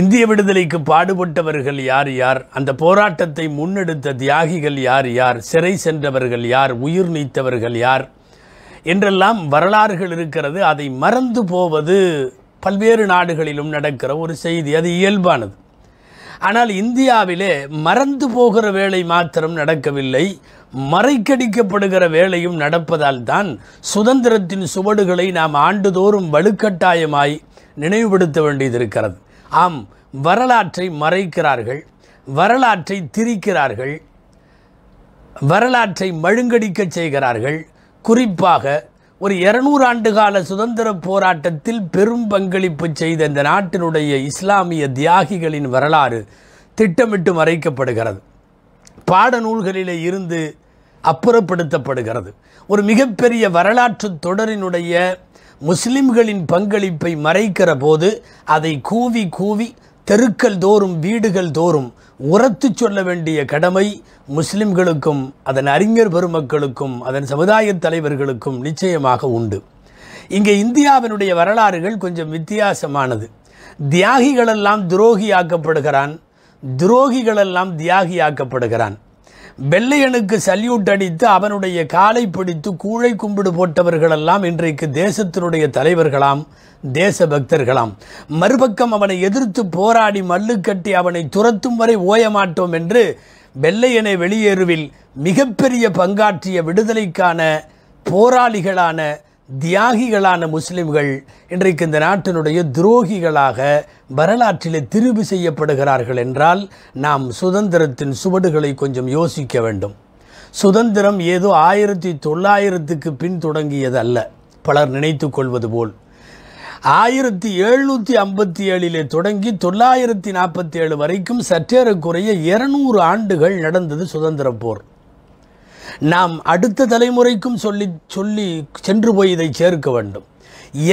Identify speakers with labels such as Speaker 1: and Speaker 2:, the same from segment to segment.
Speaker 1: இந்திய விடுதலைக்கு பாடுபட்டவர்கள் யார் யார் அந்த போராட்டத்தை முன்னெடுத்த தியாகிகள் யார் யார் சிறை சென்றவர்கள் யார் உயிர் நீத்தவர்கள் யார் என்றெல்லாம் வரலாறுகள் இருக்கிறது அதை மறந்து போவது பல்வேறு நாடுகளிலும் நடக்கிற ஒரு செய்தி அது இயல்பானது ஆனால் இந்தியாவிலே மறந்து போகிற வேலை மாத்திரம் நடக்கவில்லை மறைக்கடிக்கப்படுகிற வேலையும் நடப்பதால் தான் சுதந்திரத்தின் சுவடுகளை நாம் ஆண்டுதோறும் வலுக்கட்டாயமாய் நினைவுபடுத்த வேண்டியது இருக்கிறது ஆம் வரலாற்றை மறைக்கிறார்கள் வரலாற்றை திரிக்கிறார்கள் வரலாற்றை மழுங்கடிக்க செய்கிறார்கள் குறிப்பாக ஒரு இருநூறு ஆண்டு கால சுதந்திர போராட்டத்தில் பெரும் பங்களிப்பு செய்த இந்த நாட்டினுடைய இஸ்லாமிய தியாகிகளின் வரலாறு திட்டமிட்டு மறைக்கப்படுகிறது பாடநூல்களிலே இருந்து அப்புறப்படுத்தப்படுகிறது ஒரு மிகப்பெரிய வரலாற்று தொடரினுடைய முஸ்லிம்களின் பங்களிப்பை மறைக்கிற போது அதை கூவி கூவி தெருக்கள் தோறும் வீடுகள் தோறும் உரத்து சொல்ல வேண்டிய கடமை முஸ்லிம்களுக்கும் அதன் அறிஞர் பெருமக்களுக்கும் அதன் சமுதாய தலைவர்களுக்கும் நிச்சயமாக உண்டு இங்கே இந்தியாவினுடைய வரலாறுகள் கொஞ்சம் வித்தியாசமானது தியாகிகளெல்லாம் துரோகி ஆக்கப்படுகிறான் துரோகிகளெல்லாம் தியாகி ஆக்கப்படுகிறான் வெள்ளையனுக்கு சல்யூட் அடித்து அவனுடைய காலை பிடித்து கூழை கும்பிடு போட்டவர்களெல்லாம் இன்றைக்கு தேசத்தினுடைய தலைவர்களாம் தேச பக்தர்களாம் மறுபக்கம் அவனை எதிர்த்து போராடி மல்லு கட்டி அவனை துரத்தும் வரை ஓயமாட்டோம் என்று வெள்ளையனை வெளியேறுவில் மிகப்பெரிய பங்காற்றிய விடுதலைக்கான போராளிகளான தியாகிகளான முஸ்லிம்கள் இன்றைக்கு இந்த நாட்டினுடைய துரோகிகளாக வரலாற்றிலே திருவி செய்யப்படுகிறார்கள் என்றால் நாம் சுதந்திரத்தின் சுவடுகளை கொஞ்சம் யோசிக்க வேண்டும் சுதந்திரம் ஏதோ ஆயிரத்தி தொள்ளாயிரத்துக்கு பின் தொடங்கியது அல்ல பலர் நினைத்து கொள்வது போல் ஆயிரத்தி எழுநூற்றி ஐம்பத்தி ஏழிலே தொடங்கி தொள்ளாயிரத்தி நாற்பத்தி ஏழு வரைக்கும் சற்றேறக்குறைய இருநூறு ஆண்டுகள் நடந்தது சுதந்திர போர் நாம் அடுத்த தலைமுறைக்கும் சொல்லி சொல்லி சென்று போய் இதை சேர்க்க வேண்டும்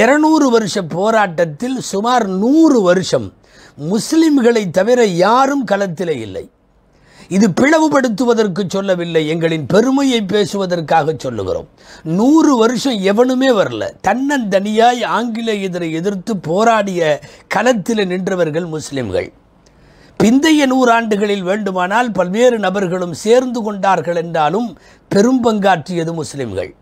Speaker 1: இருநூறு வருஷ போராட்டத்தில் சுமார் நூறு வருஷம் முஸ்லிம்களை தவிர யாரும் களத்திலே இல்லை இது பிளவுபடுத்துவதற்கு சொல்லவில்லை எங்களின் பெருமையை பேசுவதற்காக சொல்லுகிறோம் நூறு வருஷம் எவனுமே வரல தன்னந்தனியாய் ஆங்கிலேயரை எதிர்த்து போராடிய களத்தில் நின்றவர்கள் முஸ்லிம்கள் பிந்தைய நூறாண்டுகளில் வேண்டுமானால் பல்வேறு நபர்களும் சேர்ந்து கொண்டார்கள் என்றாலும் பெரும்பங்காற்றியது முஸ்லிம்கள்